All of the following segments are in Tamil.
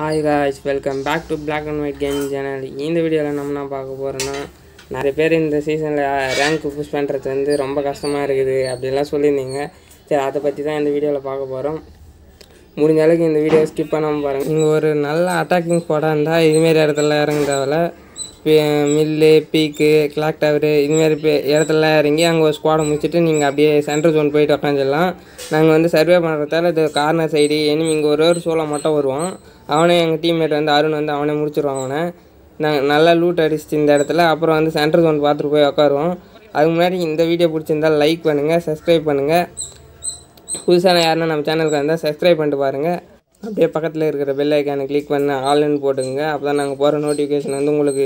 hi guys welcome back to black and white game channel இந்த வீடியோவில் நம்ம என்ன பார்க்க போகிறோன்னா நிறைய பேர் இந்த சீசனில் ரேங்க் புஷ் பண்ணுறது வந்து ரொம்ப கஷ்டமாக இருக்குது அப்படிலாம் சொல்லியிருந்தீங்க சரி அதை பற்றி தான் இந்த வீடியோவில் பார்க்க போகிறோம் முடிஞ்ச அளவுக்கு இந்த வீடியோ ஸ்கிப் பண்ணாமல் பாருங்கள் நீங்கள் ஒரு நல்ல அட்டாக்கிங் ஸ்பாடாக இருந்தால் இதுமாரி இடத்துல இறங்க தேவை மில்லு பீக்கு கிளாக் டவரு இதுமாரி இடத்துலலாம் இறங்கி அங்கே ஒரு ஸ்குவாடை முடிச்சுட்டு நீங்கள் அப்படியே சென்ட்ரல் ஜோன் போயிட்டு உட்காந்துடலாம் நாங்கள் வந்து சர்வே பண்ணுறதால இது கார்னர் சைடு இனிமேல் இங்கே ஒரு ஒரு சோளம் மட்டும் வருவோம் அவனே எங்கள் டீம்மேட் வந்து அருண் வந்து அவனே முடிச்சிடுவான் அவனை நாங்கள் நல்லா லூட் அடிச்சு இந்த இடத்துல அப்புறம் வந்து சென்ட்ரல் ஜோன் பார்த்துட்டு போய் உட்காருவோம் அதுக்கு முன்னாடி இந்த வீடியோ பிடிச்சிருந்தால் லைக் பண்ணுங்கள் சப்ஸ்கிரைப் பண்ணுங்கள் புதுசான யாருன்னா நம்ம சேனலுக்கு வந்தால் சப்ஸ்கிரைப் பண்ணிட்டு பாருங்கள் அப்படியே பக்கத்தில் இருக்கிற பெல் ஐக்கானை கிளிக் பண்ண ஆல்னு போட்டுங்க அப்போ தான் நாங்கள் போகிற நோட்டிஃபிகேஷன் வந்து உங்களுக்கு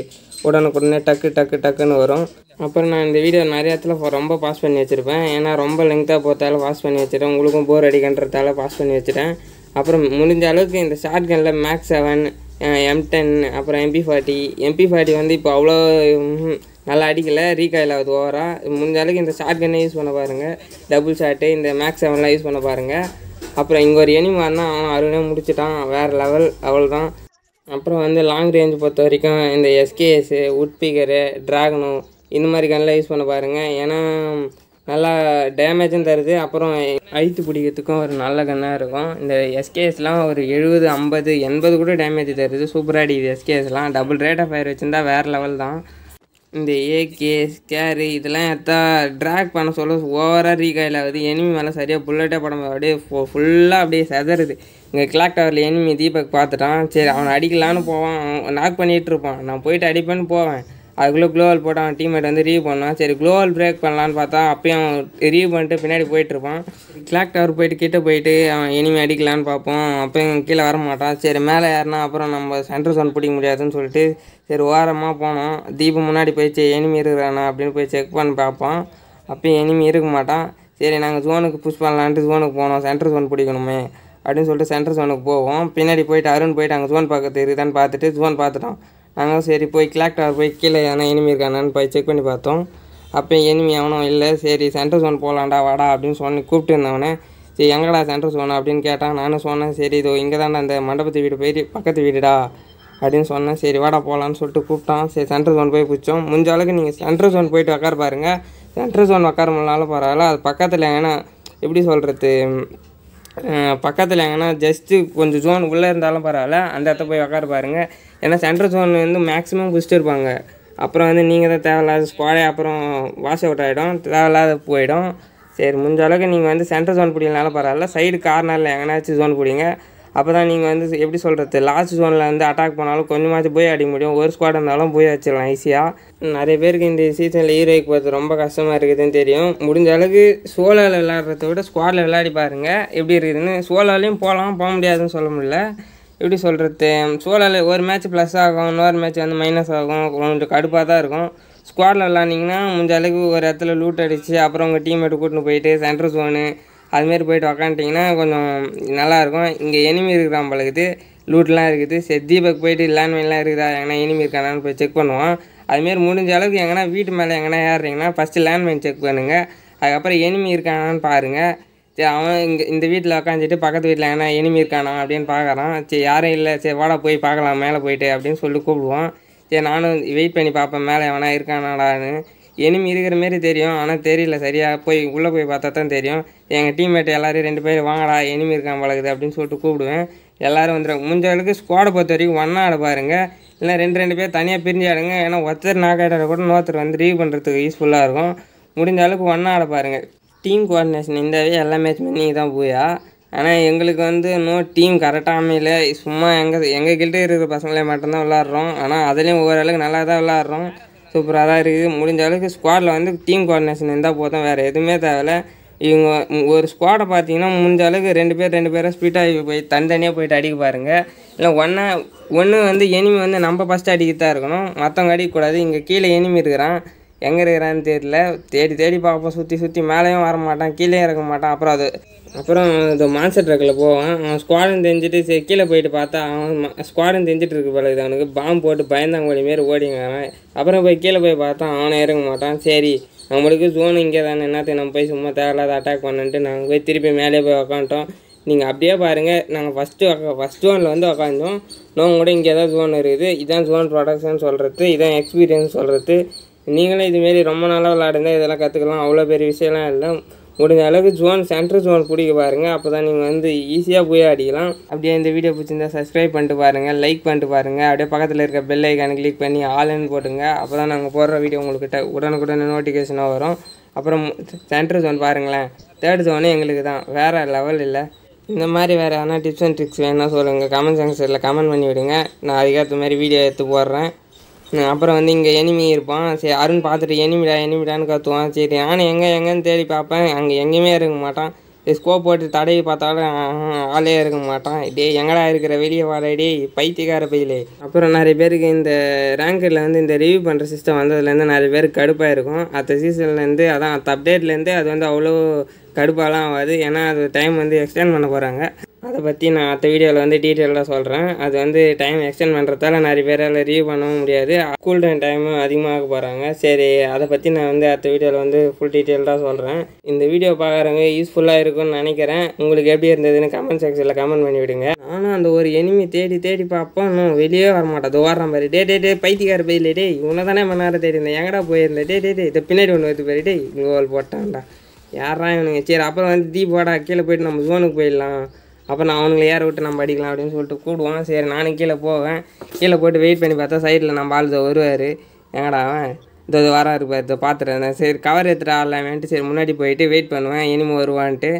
உடனுக்குடனே டக்கு டக்கு டக்குன்னு வரும் அப்புறம் நான் இந்த வீடியோ நிறைய இடத்துல ரொம்ப பாஸ் பண்ணி வச்சுருப்பேன் ஏன்னா ரொம்ப லெங்க்தாக போகிறதால பாஸ் பண்ணி வச்சுட்டேன் உங்களுக்கும் போர் அடிக்கின்றதால பாஸ் பண்ணி வச்சுட்டேன் அப்புறம் முடிஞ்ச அளவுக்கு இந்த ஷார்ட் கனில் மேக்ஸ் செவன் எம் டென் அப்புறம் எம்பி ஃபார்ட்டி எம்பி ஃபார்ட்டி வந்து இப்போ அவ்வளோ நல்லா அடிக்கலை ரீகாயில் ஆகுது ஓவராக முடிஞ்ச அளவுக்கு இந்த ஷார்ட் கன்னை யூஸ் பண்ண பாருங்கள் டபுள் ஷார்ட்டு இந்த மேக்ஸ் செவன்லாம் யூஸ் பண்ண பாருங்கள் அப்புறம் இங்கே ஒரு எனிமி வந்தால் அவன் அருணே முடிச்சிட்டான் வேறு லெவல் அவள் தான் அப்புறம் வந்து லாங் ரேஞ்ச் பொறுத்த வரைக்கும் இந்த எஸ்கேஎஸ்ஸு உட்பீக்கரு ட்ராகனோ இந்த மாதிரி கன்லாம் யூஸ் பண்ண பாருங்கள் ஏன்னா நல்லா டேமேஜும் தருது அப்புறம் ஐத்து பிடிக்கிறதுக்கும் ஒரு நல்ல கன்னாக இருக்கும் இந்த எஸ்கேஎஸ்லாம் ஒரு எழுபது ஐம்பது எண்பது கூட டேமேஜ் தருது சூப்பராக அடிக்குது எஸ்கேஎஸ்லாம் டபுள் ரேட் ஆஃப் ஃபயர் வச்சுருந்தா வேறு லெவல் தான் இந்த ஏகே ஸ்கேரு இதெல்லாம் எடுத்தா ட்ராக் பண்ண சொல்ல ஓவராக ரீகாயில் ஆகுது எனிமி மேலே சரியாக புல்லட்டாக படம் அப்படியே ஃபுல்லாக அப்படியே செதறுது இங்கே கிளாக் டவரில் எனிமி தீபக் பார்த்துட்டான் சரி அவனை அடிக்கலான்னு போவான் நாக் பண்ணிகிட்டு இருப்பான் நான் போயிட்டு அடிப்பேன்னு போவேன் அதுக்குள்ளே குளோவால் போட்டு அவன் டீம்மேட் வந்து ரீவ் பண்ணான் சரி குளோவால் பிரேக் பண்ணலான்னு பார்த்தா அப்பயும் அவன் ரீவ் பண்ணிட்டு பின்னாடி போயிட்டுருப்பான் கிளாக் டவர் போயிட்டு கிட்டே போயிட்டு அவன் இனிமே அடிக்கலான்னு பார்ப்போம் அப்பயும் கீழே வர மாட்டான் சரி மேலே ஏறினா அப்புறம் நம்ம சென்டர் சவுண்ட் பிடிக்க முடியாதுன்னு சொல்லிட்டு சரி ஓரமாக போனோம் தீபம் முன்னாடி போயிடுச்சு எனிமி இருக்கிறானா அப்படின்னு போய் செக் பண்ணி பார்ப்போம் அப்பயும் எனிமி இருக்க மாட்டான் சரி நாங்கள் ஜோனுக்கு புஷ் பண்ணலான்ட்டு ஜோனுக்கு போனோம் சென்டர் சோன் பிடிக்கணுமே அப்படின்னு சொல்லிட்டு சென்டர் சோனுக்கு போவோம் பின்னாடி போயிட்டு அருண் போயிட்டு அங்கே ஜோன் பார்க்க தெரியுதான்னு பார்த்துட்டு ஜோன் பார்த்துட்டோம் நாங்கள் சரி போய் கிளாக் டவர் போய் கீழே எதனா எனிமி இருக்கானான்னு போய் செக் பண்ணி பார்த்தோம் அப்போ எனிமி அவனும் இல்லை சரி சென்டர் சோன் போகலாண்டா வாடா அப்படின்னு சொன்னி கூப்பிட்டு இருந்தவனே சரி எங்கடா சென்டர் சோன் அப்படின்னு கேட்டான் நானும் சொன்னேன் சரி இதோ இங்கே தான்டா அந்த மண்டபத்து வீடு போய் பக்கத்து வீடுடா அப்படின்னு சொன்னேன் சரி வாடா போகலான்னு சொல்லிட்டு கூப்பிட்டான் சரி சென்ட்ரல் ஜோன் போய் பிடிச்சோம் முடிஞ்ச அளவுக்கு நீங்கள் சென்ட்ரல் ஜோன் போயிட்டு உக்கார பாருங்கள் சென்ட்ரல் ஜோன் உக்கார முடியலாலும் பரவாயில்ல அது பக்கத்தில் ஏன்னா எப்படி சொல்கிறது பக்கத்தில் எங்கன்னா ஜஸ்ட்டு கொஞ்சம் ஜோன் உள்ளே இருந்தாலும் பரவாயில்ல அந்த இடத்த போய் உக்கார பாருங்கள் ஏன்னா சென்ட்ரல் ஜோன் வந்து மேக்ஸிமம் பிடிச்சிட்டு இருப்பாங்க அப்புறம் வந்து நீங்கள் தான் தேவையில்லாத ஸ்பாடே அப்புறம் வாஷ் அவுட் ஆகிடும் தேவையில்லாத போயிடும் சரி முடிஞ்ச அளவுக்கு நீங்கள் வந்து சென்ட்ரல் ஜோன் பிடிங்கனாலும் பரவாயில்ல சைடு கார்னரில் எங்கேனாச்சும் ஜோன் பிடிங்க அப்போ தான் நீங்கள் வந்து எப்படி சொல்கிறது லாஸ்ட் ஜோனில் வந்து அட்டாக் பண்ணாலும் கொஞ்சமாச்சும் போய் அடிக்க முடியும் ஒரு ஸ்குவாட் இருந்தாலும் போய் அடிச்சிடலாம் ஈஸியாக நிறைய பேருக்கு இந்த சீசனில் ஹீரோய்க்கு போகிறது ரொம்ப கஷ்டமாக இருக்குதுன்னு தெரியும் முடிஞ்ச அளவுக்கு சோலாவில் விளாட்றத விட ஸ்குவாடில் விளையாடி பாருங்கள் எப்படி இருக்குதுன்னு சோலாலையும் போகலாம் போக முடியாதுன்னு சொல்ல முடியல எப்படி சொல்கிறது சோலாவில் ஒரு மேட்ச் ப்ளஸ் ஆகும் இன்னொரு மேட்ச் வந்து மைனஸ் ஆகும் கொஞ்சம் கடுப்பாக தான் இருக்கும் ஸ்குவாடில் விளாண்டிங்கன்னா முடிஞ்ச அளவுக்கு ஒரு இடத்துல லூட் அடித்து அப்புறம் உங்கள் எடுத்து கூட்டின்னு போயிட்டு சென்டர் ஜோனு அதுமாரி போய்ட்டு உக்காந்துட்டிங்கன்னா கொஞ்சம் நல்லாயிருக்கும் இங்கே எனிமி இருக்கிறான் பழகுது லூட்லாம் இருக்குது சரி தீபக் போயிட்டு லேண்ட்மைன்லாம் இருக்குதா எங்கன்னா எனிமி இருக்கானான்னு போய் செக் பண்ணுவோம் அதுமாரி முடிஞ்ச அளவுக்கு எங்கன்னா வீட்டு மேலே எங்கன்னா ஏறுறீங்கன்னா ஃபஸ்ட்டு லேண்ட்மைன் செக் பண்ணுங்கள் அதுக்கப்புறம் எனிமி இருக்கானான்னு பாருங்கள் சரி அவன் இங்கே இந்த வீட்டில் உக்காந்துட்டு பக்கத்து வீட்டில் எங்கன்னா எனிமி இருக்கானா அப்படின்னு பார்க்குறான் சரி யாரும் இல்லை சரி வாடா போய் பார்க்கலாம் மேலே போயிட்டு அப்படின்னு சொல்லி கூப்பிடுவோம் சரி நானும் வெயிட் பண்ணி பார்ப்பேன் மேலே எவனா இருக்கானாடான்னு எனிமி இருக்கிற மாரி தெரியும் ஆனால் தெரியல சரியாக போய் உள்ளே போய் பார்த்தா தான் தெரியும் எங்கள் டீம்மேட் எல்லோரும் ரெண்டு பேர் வாங்கடா எனிமி இருக்கான் பழகுது அப்படின்னு சொல்லிட்டு கூப்பிடுவேன் எல்லோரும் வந்துடும் முடிஞ்ச அளவுக்கு ஸ்குவாடை பொறுத்த வரைக்கும் ஒன்றா ஆட பாருங்கள் இல்லை ரெண்டு ரெண்டு பேர் தனியாக பிரிஞ்சு ஆடுங்க ஏன்னா ஒருத்தர் நாக்காயிட்டார கூட இன்னொருத்தர் வந்து ரீவ் பண்ணுறதுக்கு யூஸ்ஃபுல்லாக இருக்கும் முடிஞ்ச அளவுக்கு ஒன்றா ஆட பாருங்கள் டீம் கோஆர்டினேஷன் இந்தாவே எல்லா மேட்ச்மே நீங்கள் தான் போயா ஆனால் எங்களுக்கு வந்து இன்னும் டீம் கரெக்டாக அமையல சும்மா எங்கள் எங்கள் கிட்டே இருக்கிற பசங்களே மட்டும்தான் விளாட்றோம் ஆனால் அதுலேயும் ஓரளவுக்கு நல்லா தான் விளாட்றோம் சூப்பராக தான் இருக்குது முடிஞ்ச அளவுக்கு ஸ்குவாடில் வந்து டீம் கோஆர்டினேஷன் இருந்தால் போதும் வேறு எதுவுமே தேவையில்ல இவங்க ஒரு ஸ்குவாடை பார்த்தீங்கன்னா முடிஞ்ச அளவுக்கு ரெண்டு பேர் ரெண்டு பேரும் ஸ்பீட்டாக போய் தனித்தனியாக போயிட்டு அடிக்க பாருங்கள் இல்லை ஒன்றா ஒன்று வந்து எனிமி வந்து நம்ம ஃபஸ்ட்டு அடிக்கிட்டு தான் இருக்கணும் மற்றவங்க அடிக்கக்கூடாது இங்கே கீழே எனிமி இருக்கிறான் எங்கே இருக்கிறான்னு தெரியல தேடி தேடி பார்ப்போம் சுற்றி சுற்றி மேலேயும் வர மாட்டான் கீழே இறக்க மாட்டான் அப்புறம் அது அப்புறம் இந்த மான்சர் ட்ரக்கில் போவான் அவன் ஸ்குவாடன் தெரிஞ்சுட்டு சரி கீழே போயிட்டு பார்த்தா அவன் ஸ்குவாடன் தெரிஞ்சிட்டு இருக்கு பழகுது இது அவனுக்கு பாம்பு போட்டு பயந்தாங்கோலி மாரி ஓடிங்கிறான் அப்புறம் போய் கீழே போய் பார்த்தா அவனை இறங்க மாட்டான் சரி நம்மளுக்கு ஜோன் இங்கே தானே என்னத்தையும் நம்ம போய் சும்மா தேவையில்லாத அட்டாக் பண்ணிட்டு நாங்கள் போய் திருப்பி மேலே போய் உக்காண்டோம் நீங்கள் அப்படியே பாருங்கள் நாங்கள் ஃபஸ்ட்டு ஃபஸ்ட் ஜோனில் வந்து உக்காந்தோம் நான் கூட இங்கே தான் ஜோன் இருக்குது இதான் ஜோன் ப்ரொடக்ஷன் சொல்கிறது இதான் எக்ஸ்பீரியன்ஸ் சொல்கிறது நீங்களும் இதுமாரி ரொம்ப நாளாக விளாடுங்க இதெல்லாம் கற்றுக்கலாம் அவ்வளோ பெரிய விஷயம்லாம் இல்லை முடிஞ்ச அளவுக்கு ஜோன் சென்ட்ரு ஜோன் பிடிக்க பாருங்கள் அப்போ தான் நீங்கள் வந்து ஈஸியாக போய் அடிக்கலாம் அப்படியே இந்த வீடியோ பிடிச்சிருந்தா சப்ஸ்கிரைப் பண்ணிட்டு பாருங்கள் லைக் பண்ணிட்டு பாருங்கள் அப்படியே பக்கத்தில் இருக்க பெல் ஐக்கானு கிளிக் பண்ணி ஆல்னு போட்டுங்க அப்போ தான் நாங்கள் போடுற வீடியோ உங்கள்கிட்ட உடனுக்குடனே நோட்டிஃபிகேஷனாக வரும் அப்புறம் சென்ட்ரு ஜோன் பாருங்களேன் தேர்ட் ஜோனு எங்களுக்கு தான் வேறு லெவல் இல்லை இந்த மாதிரி வேறு எதனா டிப்ஸ் அண்ட் ட்ரிக்ஸ் வேணும்னா சொல்லுங்கள் கமெண்ட் செக்ஷனில் கமெண்ட் பண்ணி விடுங்க நான் அதுக்கேற்ற மாதிரி வீடியோ எடுத்து போடுறேன் அப்புறம் வந்து இங்கே எனிமி இருப்பான் சரி அருண் பார்த்துட்டு எனிமிடா எனிமிடான்னு கத்துவான் சரி நானும் எங்கே எங்கேன்னு தேடி பார்ப்பேன் அங்கே எங்கேயுமே இருக்க மாட்டான் ஸ்கோப் போட்டு தடவி பார்த்தாலும் ஆளே இருக்க மாட்டான் டே எங்கடா இருக்கிற வெளியே வாழடி பைத்தியக்கார பையிலே அப்புறம் நிறைய பேருக்கு இந்த ரேங்கில் வந்து இந்த ரிவ்யூ பண்ணுற சிஸ்டம் வந்ததுலேருந்து நிறைய பேர் கடுப்பாக இருக்கும் அடுத்த சீசன்லேருந்து அதான் அத்த அப்டேட்லேருந்து அது வந்து அவ்வளோ கடுப்பாலாம் ஆகாது ஏன்னா அது டைம் வந்து எக்ஸ்டெண்ட் பண்ண போகிறாங்க அதை பற்றி நான் அடுத்த வீடியோவில் வந்து டீட்டெயிலாக சொல்கிறேன் அது வந்து டைம் எக்ஸ்டெண்ட் பண்ணுறதால நிறைய பேரால் ரிவ்யூ பண்ணவும் முடியாது கூல் டைம் டைமும் அதிகமாக போகிறாங்க சரி அதை பற்றி நான் வந்து அடுத்த வீடியோவில் வந்து ஃபுல் டீட்டெயில்டாக சொல்கிறேன் இந்த வீடியோ பார்க்குறவங்க யூஸ்ஃபுல்லாக இருக்கும்னு நினைக்கிறேன் உங்களுக்கு எப்படி இருந்ததுன்னு கமெண்ட் செக்ஷனில் கமெண்ட் பண்ணி விடுங்க ஆனால் அந்த ஒரு எனிமி தேடி தேடி பார்ப்போம் இன்னும் வெளியே வர மாட்டேன் ஓடுற மாதிரி டே டே டே பைத்திக்கார பையில டே இவனை தானே மணி நேரம் தேடி இருந்தேன் எங்கடா போயிருந்தேன் டே டே டே இதை பின்னாடி ஒன்று வைத்து போய் டே கோல் போட்டான்டா யாரா இவனுங்க சரி அப்புறம் வந்து தீபாடா கீழே போயிட்டு நம்ம ஜோனுக்கு போயிடலாம் அப்போ நான் அவனுங்களை ஏற விட்டு நம்ம அடிக்கலாம் அப்படின்னு சொல்லிட்டு கூடுவான் சரி நானும் கீழே போவேன் கீழே போட்டு வெயிட் பண்ணி பார்த்தா சைடில் நம்ம ஆள் வருவார் எங்கடா அவன் இதோ இது வரா இருப்பார் இதை பார்த்துட்டு சரி கவர் எடுத்துகிட்டு ஆடலாமேன்ட்டு சரி முன்னாடி போயிட்டு வெயிட் பண்ணுவேன் இனிமே வருவான்ட்டு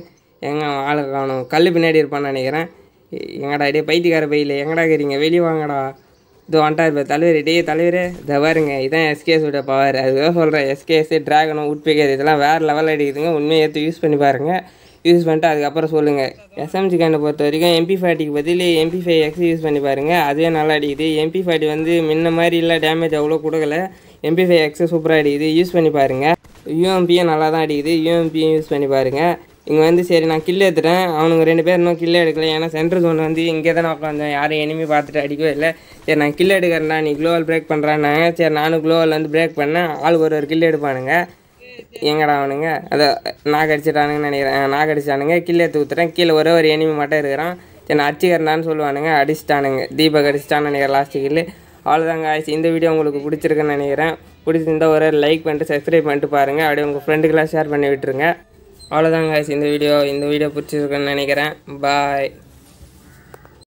எங்கே ஆளை காணும் கல் பின்னாடி இருப்பான்னு நினைக்கிறேன் எங்கடா இடையே பைத்தியக்கார பையில் எங்கடா இருக்கிறீங்க வெளியே வாங்கடா இதோ வண்டா இருப்பார் தலைவர் இடையே தலைவர் இதை பாருங்க இதான் விட பவர் அதுதான் சொல்கிறேன் எஸ்கேஎஸ் ட்ராகனும் உட்பிக்கிறது இதெல்லாம் வேறு லெவல் அடிக்குதுங்க உண்மையை ஏற்று யூஸ் பண்ணி பாருங்கள் யூஸ் பண்ணிட்டு அதுக்கப்புறம் சொல்லுங்கள் எஸ்எம்ஜி கேனை பொறுத்த வரைக்கும் எம்பி ஃபார்ட்டிக்கு பதில் எம்பி ஃபைவ் எக்ஸ் யூஸ் பண்ணி பாருங்கள் அதே நல்லா அடிக்குது எம்பி ஃபார்ட்டி வந்து முன்ன மாதிரி இல்லை டேமேஜ் அவ்வளோ கொடுக்கல எம்பி ஃபைவ் எக்ஸ் சூப்பராக அடிக்குது யூஸ் பண்ணி பாருங்கள் யூஎம்பியும் நல்லா தான் அடிக்குது யூஎம்பியும் யூஸ் பண்ணி பாருங்கள் இங்கே வந்து சரி நான் கில்லு எடுத்துட்டேன் அவனுங்க ரெண்டு பேர் இன்னும் கில் எடுக்கல ஏன்னா சென்ட்ரல் ஜோன் வந்து இங்கே தான் உட்காந்து யாரும் இனிமே பார்த்துட்டு அடிக்கவே இல்லை சரி நான் கில்லு எடுக்கிறேன்னா நீ க்ளோவல் பிரேக் பண்ணுறான்னாங்க சரி நானும் க்ளோவல் வந்து பிரேக் பண்ணேன் ஆளுக்கு ஒரு ஒரு கில்லு எடுப்பானுங்க எங்கடா அவனுங்க அதை நாக அடிச்சிட்டானுங்க நினைக்கிறேன் நாக அடிச்சானுங்க கீழே தூத்துட்டேன் கீழே ஒரே ஒரு எனிமி மட்டும் இருக்கிறான் சரி நான் சொல்லுவானுங்க அடிச்சிட்டானுங்க தீபக் அடிச்சிட்டான்னு நினைக்கிறேன் லாஸ்ட்டு கீழே அவ்வளோதாங்க ஆச்சு இந்த வீடியோ உங்களுக்கு பிடிச்சிருக்குன்னு நினைக்கிறேன் பிடிச்சிருந்தா ஒரு லைக் பண்ணிட்டு சப்ஸ்கிரைப் பண்ணிட்டு பாருங்கள் அப்படியே உங்கள் ஃப்ரெண்டுக்கெல்லாம் ஷேர் பண்ணி விட்டுருங்க அவ்வளோதாங்க ஆயிடுச்சு இந்த வீடியோ இந்த வீடியோ பிடிச்சிருக்குன்னு நினைக்கிறேன் பாய்